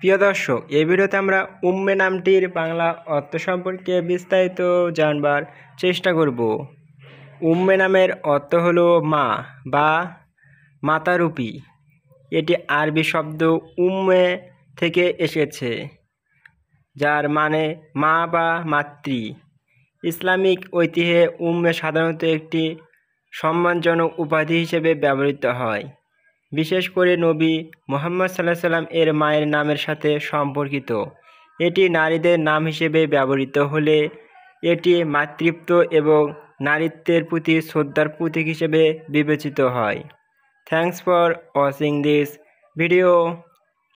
প্রিয় দর্শক এই ভিডিওতে আমরা উম্মে নামটির বাংলা অর্থ সম্পর্কে বিস্তারিত জানবার চেষ্টা করব উম্মে নামের অর্থ হলো মা বা মাতারূপী এটি আরবি শব্দ উম্মে থেকে এসেছে যার মানে মা বা মাতৃ ইসলামিক ঐতিহ্যে উম্মে সাধারণত একটি সম্মানজনক উপাধি হিসেবে ব্যবহৃত হয় বিশেষ করে নবী মোহাম্মদ সাল্লাহ সাল্লাম এর মায়ের নামের সাথে সম্পর্কিত এটি নারীদের নাম হিসেবে ব্যবহৃত হলে এটি মাতৃত্ব এবং নারীত্বের প্রতি শ্রদ্ধার প্রতীক হিসেবে বিবেচিত হয় thanks for watching this video